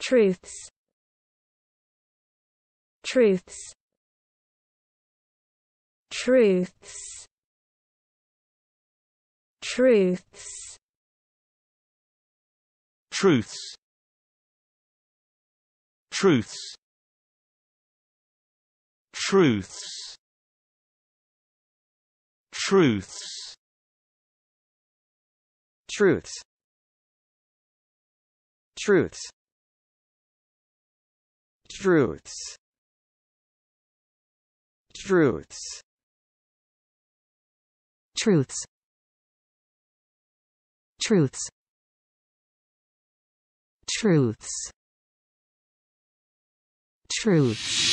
truths truths truths truths truths truths truths truths truths truths truths truths truths truths truths truths,